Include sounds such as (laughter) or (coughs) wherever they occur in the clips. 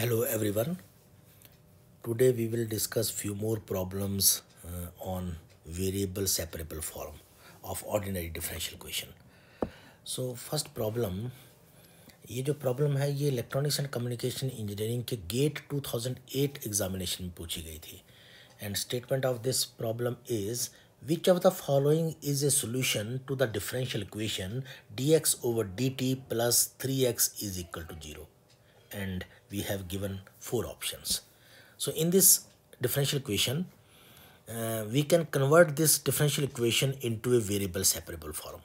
hello everyone today we will discuss few more problems uh, on variable separable form of ordinary differential equation so first problem ये जो problem है ये electronics and communication engineering के GATE 2008 examination में पूछी गई थी and statement of this problem is which of the following is a solution to the differential equation d x over D t plus three x is equal to zero and we have given four options. So in this differential equation, uh, we can convert this differential equation into a variable separable form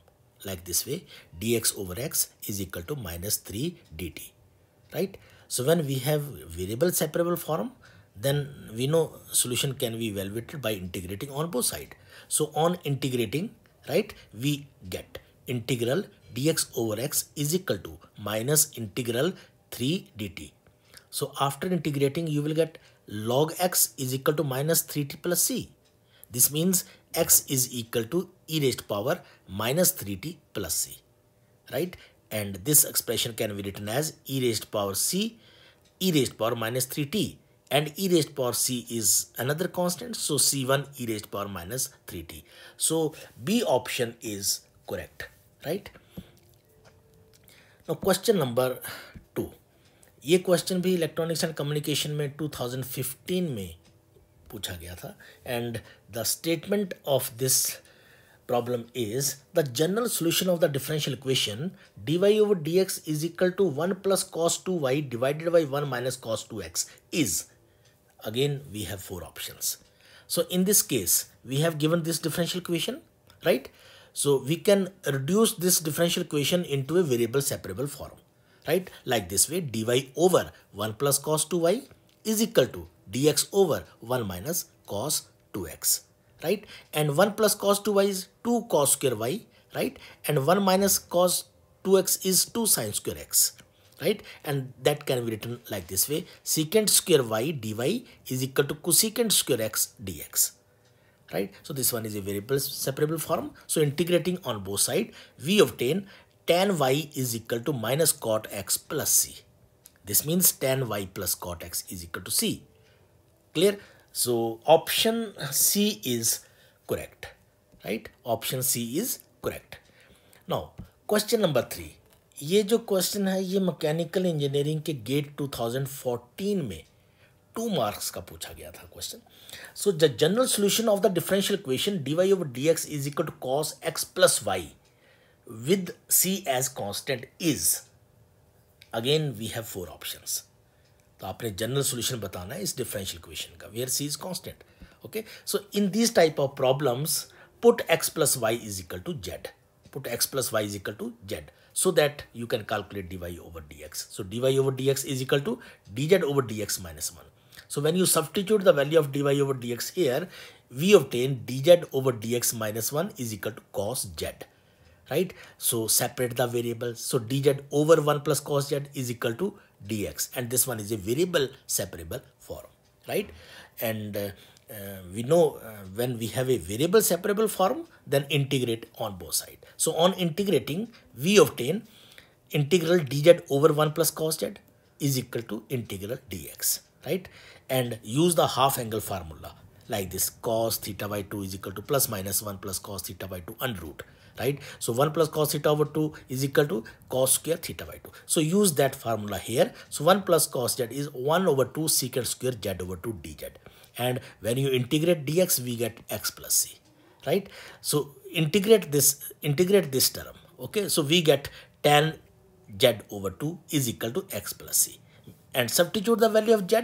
like this way dx over x is equal to minus 3 dt right so when we have variable separable form then we know solution can be evaluated by integrating on both side so on integrating right we get integral dx over x is equal to minus integral 3 dt. So after integrating, you will get log x is equal to minus 3t plus c. This means x is equal to e raised to power minus 3t plus c, right? And this expression can be written as e raised to power c, e raised to power minus 3t. And e raised to power c is another constant, so c1 e raised to power minus 3t. So B option is correct, right? Now question number ये question भी electronics and communication में 2015 में पूछा गया था and the statement of this problem is the general solution of the differential equation D Y over d x is equal to one plus cos two y divided by one minus cos two x is again we have four option so in this case we have given this differential equation right so we can reduce this differential equation into a variable separable form right? Like this way, dy over 1 plus cos 2y is equal to dx over 1 minus cos 2x, right? And 1 plus cos 2y is 2 cos square y, right? And 1 minus cos 2x is 2 sine square x, right? And that can be written like this way, secant square y dy is equal to cosecant square x dx, right? So this one is a variable separable form. So integrating on both side, we obtain tan y is equal to minus cot x plus c. This means tan y plus cot x is equal to c. Clear? So option C is correct, right? Option C is correct. Now question number three. ये जो question है ये mechanical engineering के gate 2014 में two marks का पूछा गया था question so the general solution of the differential equation D Y over d x is equal to cos x plus y with c as constant is again we have four options तो आपने general solution बताना है इस differential equation का where c is constant. Okay. So, in these type of problems, put x plus y is equal to z put x plus y is equal to z so that you can calculate dy over dx so dy over dx is equal to dz over dx minus 1 so when you substitute the value of dy over dx here we obtain dz over dx minus 1 is equal to cos z right? So separate the variables. So dz over 1 plus cos z is equal to dx. And this one is a variable separable form, right? And uh, uh, we know uh, when we have a variable separable form, then integrate on both sides. So on integrating, we obtain integral dz over 1 plus cos z is equal to integral dx, right? And use the half angle formula like this cos theta by 2 is equal to plus minus 1 plus cos theta by 2 under root right? So 1 plus cos theta over 2 is equal to cos square theta by 2. So use that formula here. So 1 plus cos z is 1 over 2 secant square z over 2 dz. And when you integrate dx, we get x plus c, right? So integrate this, integrate this term, okay? So we get tan z over 2 is equal to x plus c. And substitute the value of z,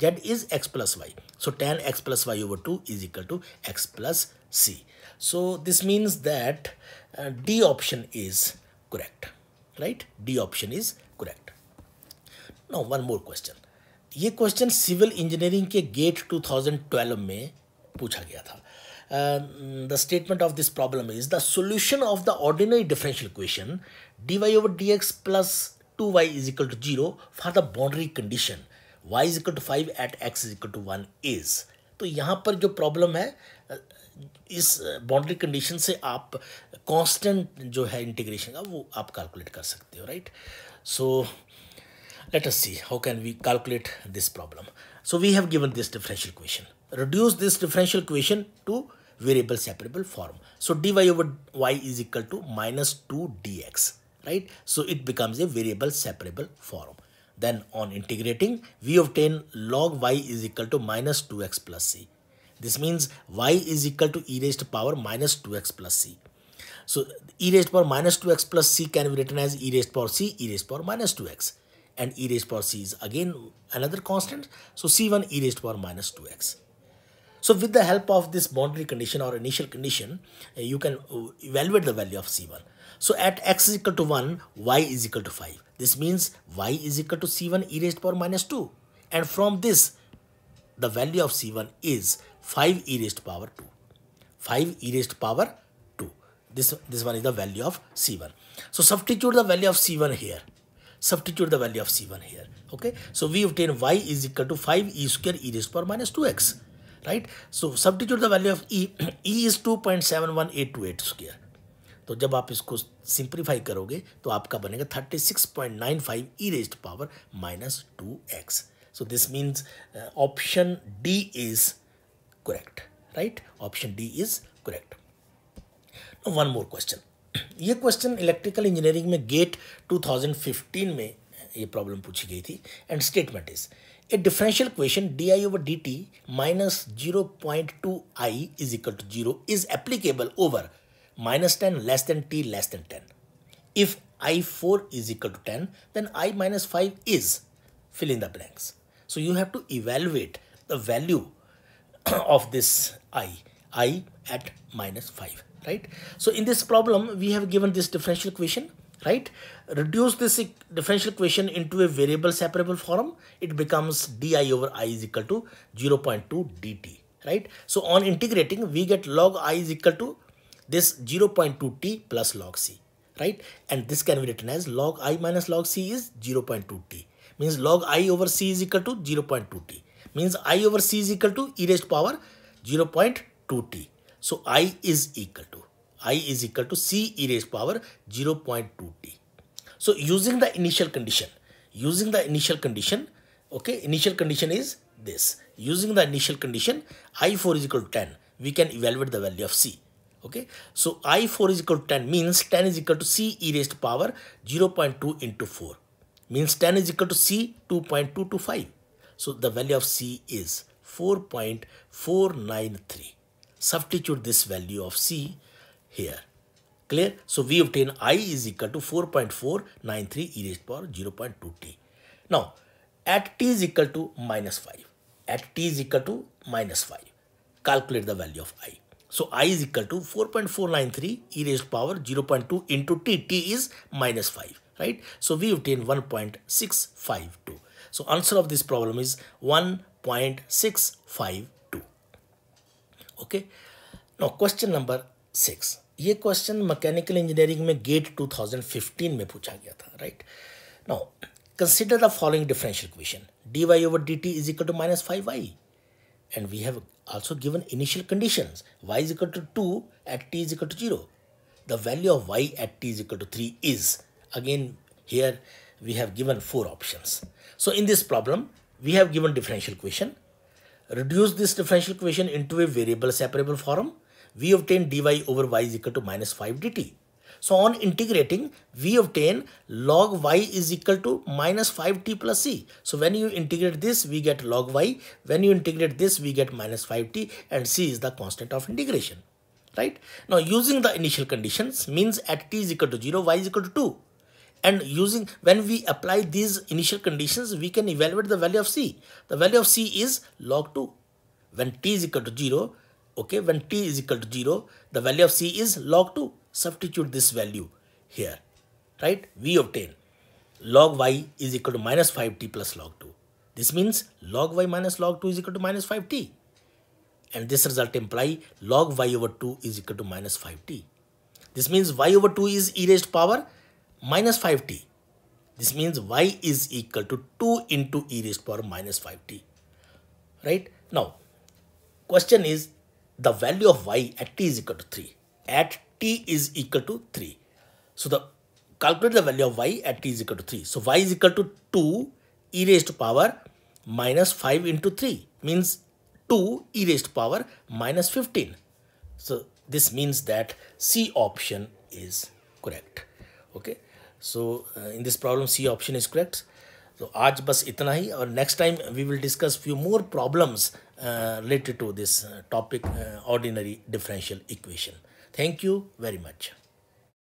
z is x plus y. So tan x plus y over 2 is equal to x plus C. So this means that uh, D option is correct, right? D option is correct. Now one more question. ये question civil engineering के GATE 2012 में पूछा गया था the statement of this problem is the solution of the ordinary differential question d Y over d x plus two y is equal to zero for the boundary condition y is equal to five at x is equal to one is तो यहाँ पर जो problem है इस boundary condition से आप constant, जो है इंटीग्रेशन का वो आप कैलकुलेट कर let us see how can we calculate this problem. So we have given this differential equation. Reduce this differential equation to variable separable form. So dy over y is equal to minus 2 dx, right? So it becomes a variable separable form. Then on integrating, we obtain log y is equal to minus 2x plus c. This means y is equal to e raised to power minus 2x plus c. So e raised to power minus 2x plus c can be written as e raised to power c, e raised to power minus 2x. And e raised to power c is again another constant. So c1 e raised to power minus 2x. So with the help of this boundary condition or initial condition, uh, you can uh, evaluate the value of C1. So at x is equal to 1, y is equal to 5. This means y is equal to C1 e raised to power minus 2. And from this, the value of C1 is five e raised power two five e raised power two this this one is the value of C one so substitute the value of C one here substitute the value of C one here okay so we of ten y is equal to five e square e raised power minus two x right so substitute the value of e e is two point seven one eight to eight square तो जब आप इसको simplify करोगे तो आपका बनेगा thirty six point nine five e raised power minus two x so this means option D is correct right option d is correct now one more question ये question electrical engineering में GATE 2015 में ये problem पूछी गई थी and statement is a differential question D I over D T minus zero point two I is equal to zero is applicable over minus 10 less than t less than 10. If i4 is equal to 10, then i minus 5 is fill in the blanks. So you have to evaluate the value (coughs) of this i i at minus 5 right so in this problem we have given this differential equation right reduce this differential equation into a variable separable form it becomes di over i is equal to 0 0.2 dt right so on integrating we get log i is equal to this 0 0.2 t plus log c right and this can be written as log i minus log c is 0 0.2 t means log i over c is equal to 0 0.2 t means i over c is equal to e raised power 0.2t. So i is equal to i is equal to c e raised power 0.2t. So using the initial condition, using the initial condition, okay, initial condition is this. Using the initial condition, i4 is equal to 10, we can evaluate the value of c. Okay, so i4 is equal to 10 means 10 is equal to c e raised power 0.2 into 4 means 10 is equal to c 2.225. So the value of C is 4.493. Substitute this value of C here. Clear? So we obtain I is equal to 4.493 e raised to power 0.2t. Now at t is equal to minus 5. At t is equal to minus 5. Calculate the value of I. So I is equal to 4.493 e raised to power 0.2 into t. t is minus 5, right? So we obtain 1.652. So answer of this problem is 1.652. Okay. Now question number 6. ये question mechanical engineering में GATE 2015 में पूछा गया था right now consider the following differential equation D Y over D T is equal to and we have also given initial conditions y is equal to 2 at t is equal to 0 the value of y at t is equal to 3 is again here we have given four options. So in this problem, we have given differential equation. Reduce this differential equation into a variable separable form. We obtain dy over y is equal to minus 5 dt. So on integrating, we obtain log y is equal to minus 5t plus c. So when you integrate this, we get log y. When you integrate this, we get minus 5t and c is the constant of integration. Right? Now using the initial conditions means at t is equal to 0, y is equal to 2 and using when we apply these initial conditions we can evaluate the value of c the value of c is log 2 when t is equal to 0 okay when t is equal to 0 the value of c is log 2 substitute this value here right we obtain log y is equal to minus 5t plus log 2 this means log y minus log 2 is equal to minus 5t and this result imply log y over 2 is equal to minus 5t this means y over 2 is e raised power minus 5t. This means y is equal to 2 into e raised power minus 5t. Right? Now, question is the value of y at t is equal to 3. At t is equal to 3. So, the calculate the value of y at t is equal to 3. So, y is equal to 2 e raised to power minus 5 into 3 means 2 e raised to power minus 15. So, this means that C option is correct. Okay so uh, in this problem c option is correct so aaj bas itna hi or next time we will discuss few more problems uh, related to this uh, topic uh, ordinary differential equation thank you very much